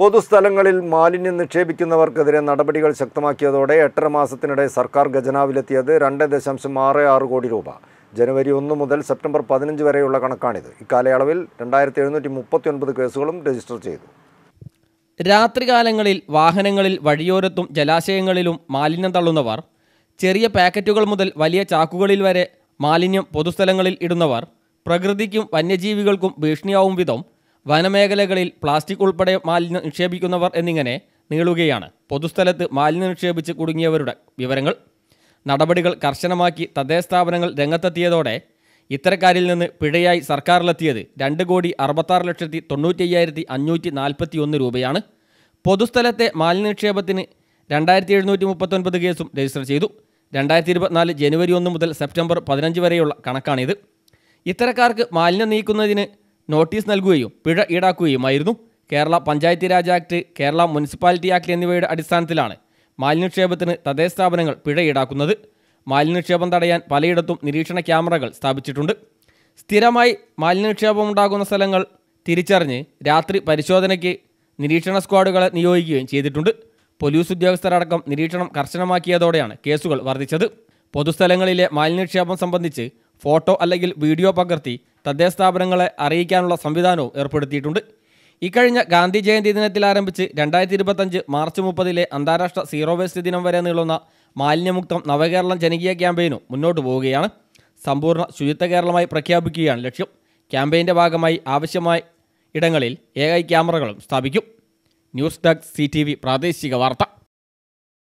പൊതുസ്ഥലങ്ങളിൽ മാലിന്യം നിക്ഷേപിക്കുന്നവർക്കെതിരെ നടപടികൾ ശക്തമാക്കിയതോടെ എട്ടര മാസത്തിനിടെ സർക്കാർ ഖജനാവിലെത്തിയത് രണ്ട് ദശാംശം ആറ് ആറ് കോടി രൂപ ജനുവരി ഒന്ന് മുതൽ സെപ്റ്റംബർ പതിനഞ്ച് വരെയുള്ള കണക്കാണിത് ഇക്കാലയളവിൽ രണ്ടായിരത്തി എഴുന്നൂറ്റി മുപ്പത്തി ഒൻപത് കേസുകളും രജിസ്റ്റർ ചെയ്തു രാത്രികാലങ്ങളിൽ വാഹനങ്ങളിൽ വഴിയോരത്തും ജലാശയങ്ങളിലും മാലിന്യം തള്ളുന്നവർ ചെറിയ പാക്കറ്റുകൾ മുതൽ വലിയ ചാക്കുകളിൽ വരെ മാലിന്യം പൊതുസ്ഥലങ്ങളിൽ ഇടുന്നവർ പ്രകൃതിക്കും വന്യജീവികൾക്കും ഭീഷണിയാവും വിധം വനമേഖലകളിൽ പ്ലാസ്റ്റിക് ഉൾപ്പെടെ മാലിന്യം നിക്ഷേപിക്കുന്നവർ എന്നിങ്ങനെ നീളുകയാണ് പൊതുസ്ഥലത്ത് മാലിന്യം നിക്ഷേപിച്ച് കുടുങ്ങിയവരുടെ വിവരങ്ങൾ നടപടികൾ കർശനമാക്കി തദ്ദേശ സ്ഥാപനങ്ങൾ രംഗത്തെത്തിയതോടെ ഇത്തരക്കാരിൽ നിന്ന് പിഴയായി സർക്കാരിലെത്തിയത് രണ്ട് കോടി അറുപത്താറ് ലക്ഷത്തി തൊണ്ണൂറ്റയ്യായിരത്തി അഞ്ഞൂറ്റി നാൽപ്പത്തി ഒന്ന് രൂപയാണ് പൊതുസ്ഥലത്തെ മാലിന്യ നിക്ഷേപത്തിന് രണ്ടായിരത്തി എഴുന്നൂറ്റി മുപ്പത്തൊൻപത് കേസും രജിസ്റ്റർ ചെയ്തു രണ്ടായിരത്തി ഇരുപത്തിനാല് ജനുവരി ഒന്ന് മുതൽ സെപ്റ്റംബർ പതിനഞ്ച് വരെയുള്ള കണക്കാണിത് ഇത്തരക്കാർക്ക് മാലിന്യം നീക്കുന്നതിന് നോട്ടീസ് നൽകുകയും പിഴ ഈടാക്കുകയുമായിരുന്നു Kerala Panchayati Raj act Kerala municipality act എന്നിവയുടെ അടിസ്ഥാനത്തിലാണ് മാലിന്യക്ഷേപത്തിന് തദ്ദേശ സ്ഥാപനങ്ങൾ പിഴ ഈടാക്കുന്നത് മാലിന്യക്ഷേപം തടയാൻ പലയിടത്തും നിരീക്ഷണ ക്യാമറകൾ സ്ഥാപിച്ചിട്ടുണ്ട് സ്ഥിരമായി മാലിന്യക്ഷേപം ഉണ്ടാകുന്ന സ്ഥലങ്ങൾ തിരിച്ചറിഞ്ഞ് രാത്രി പരിശോധനയ്ക്ക് നിരീക്ഷണ സ്ക്വാഡുകളെ നിയോഗിക്കുകയും ചെയ്തിട്ടുണ്ട് പോലീസ് ഉദ്യോഗസ്ഥരടക്കം നിരീക്ഷണം കർശനമാക്കിയതോടെയാണ് കേസുകൾ വർദ്ധിച്ചത് പൊതുസ്ഥലങ്ങളിലെ മാലിന്യക്ഷേപം സംബന്ധിച്ച് ഫോട്ടോ അല്ലെങ്കിൽ വീഡിയോ പകർത്തി തദ്ദേശ സ്ഥാപനങ്ങളെ അറിയിക്കാനുള്ള സംവിധാനവും ഏർപ്പെടുത്തിയിട്ടുണ്ട് ഇക്കഴിഞ്ഞ ഗാന്ധി ജയന്തി ദിനത്തിൽ ആരംഭിച്ച് രണ്ടായിരത്തി ഇരുപത്തഞ്ച് മാർച്ച് മുപ്പതിലെ അന്താരാഷ്ട്ര സീറോ വേസ്റ്റ് ദിനം വരെ നീളുന്ന മാലിന്യമുക്തം നവകേരളം ജനകീയ ക്യാമ്പയിനും മുന്നോട്ട് പോവുകയാണ് സമ്പൂർണ്ണ ശുചിത്വ കേരളമായി പ്രഖ്യാപിക്കുകയാണ് ലക്ഷ്യം ക്യാമ്പയിൻ്റെ ഭാഗമായി ആവശ്യമായ ഇടങ്ങളിൽ എ ഐ ക്യാമറകളും സ്ഥാപിക്കും ന്യൂസ് ഡെസ്ക് സി പ്രാദേശിക വാർത്ത